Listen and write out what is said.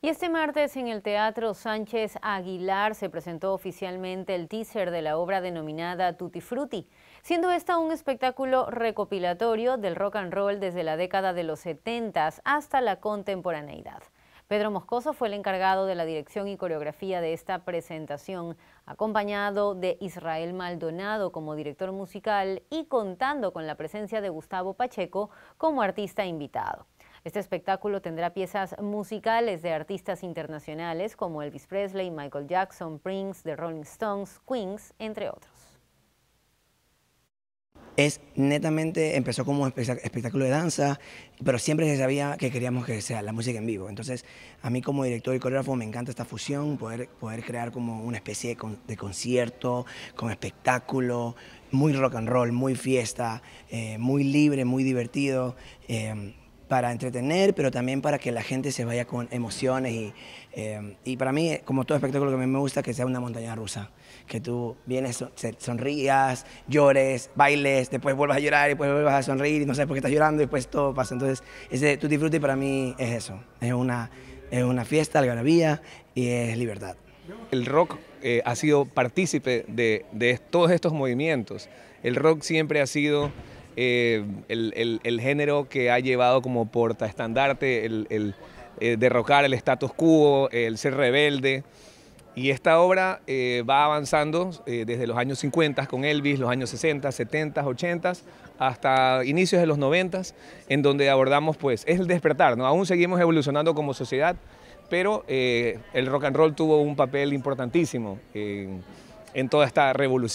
Y este martes en el Teatro Sánchez Aguilar se presentó oficialmente el teaser de la obra denominada Tutti Frutti, siendo esta un espectáculo recopilatorio del rock and roll desde la década de los 70 hasta la contemporaneidad. Pedro Moscoso fue el encargado de la dirección y coreografía de esta presentación, acompañado de Israel Maldonado como director musical y contando con la presencia de Gustavo Pacheco como artista invitado. Este espectáculo tendrá piezas musicales de artistas internacionales como Elvis Presley, Michael Jackson, Prince, The Rolling Stones, Queens, entre otros es netamente, empezó como espectáculo de danza, pero siempre se sabía que queríamos que sea la música en vivo. Entonces, a mí como director y coreógrafo me encanta esta fusión, poder, poder crear como una especie de, concierto, con espectáculo, muy rock and roll, muy fiesta, eh, muy libre, muy divertido. Eh, para entretener, pero también para que la gente se vaya con emociones. Y, eh, y para mí, como todo espectáculo que a mí me gusta, que sea una montaña rusa. Que tú vienes, sonrías, llores, bailes, después vuelvas a llorar, y después vuelvas a sonreír, y no sabes por qué estás llorando, y después todo pasa. Entonces, ese, tu disfrute para mí es eso. Es una, es una fiesta, algarabía, y es libertad. El rock eh, ha sido partícipe de, de todos estos movimientos. El rock siempre ha sido eh, el, género que ha llevado como portaestandarte el, eh, derrocar el status quo, el ser rebelde. Y esta obra eh, va avanzando desde los años 50 con Elvis, los años 60, 70, 80, hasta inicios de los 90, en donde abordamos, pues, el despertar, ¿no? Aún seguimos evolucionando como sociedad, pero el rock and roll tuvo un papel importantísimo en toda esta revolución.